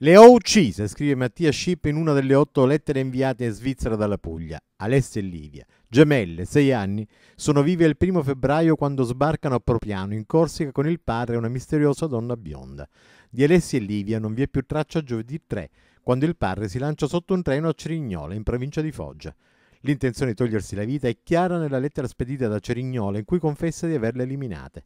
Le ho uccise, scrive Mattia Schipp in una delle otto lettere inviate in Svizzera dalla Puglia. Alessia e Livia, gemelle, sei anni, sono vive il primo febbraio quando sbarcano a Propiano in Corsica con il padre e una misteriosa donna bionda. Di Alessia e Livia non vi è più traccia giovedì 3, quando il padre si lancia sotto un treno a Cerignola, in provincia di Foggia. L'intenzione di togliersi la vita è chiara nella lettera spedita da Cerignola in cui confessa di averle eliminate.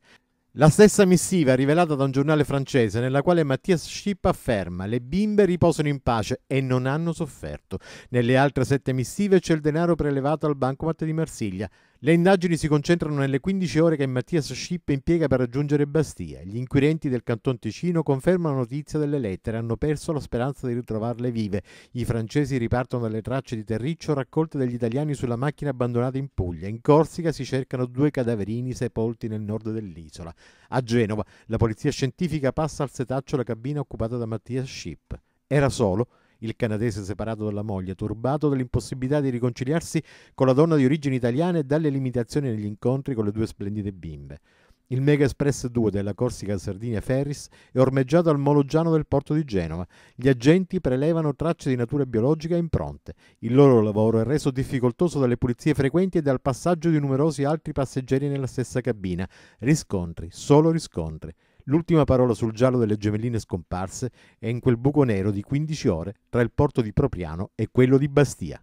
La stessa missiva rivelata da un giornale francese nella quale Mattias Schipp afferma le bimbe riposano in pace e non hanno sofferto. Nelle altre sette missive c'è il denaro prelevato al bancomat di Marsiglia. Le indagini si concentrano nelle 15 ore che Mattias Schipp impiega per raggiungere Bastia. Gli inquirenti del Canton Ticino confermano la notizia delle lettere, hanno perso la speranza di ritrovarle vive. I francesi ripartono dalle tracce di terriccio raccolte dagli italiani sulla macchina abbandonata in Puglia. In Corsica si cercano due cadaverini sepolti nel nord dell'isola. A Genova la polizia scientifica passa al setaccio la cabina occupata da Mattias Schipp. Era solo il canadese separato dalla moglie, turbato dall'impossibilità di riconciliarsi con la donna di origine italiana e dalle limitazioni negli incontri con le due splendide bimbe. Il Mega Express 2 della Corsica Sardinia Ferris è ormeggiato al Mologiano del porto di Genova. Gli agenti prelevano tracce di natura biologica e impronte. Il loro lavoro è reso difficoltoso dalle pulizie frequenti e dal passaggio di numerosi altri passeggeri nella stessa cabina. Riscontri, solo riscontri. L'ultima parola sul giallo delle gemelline scomparse è in quel buco nero di 15 ore tra il porto di Propriano e quello di Bastia.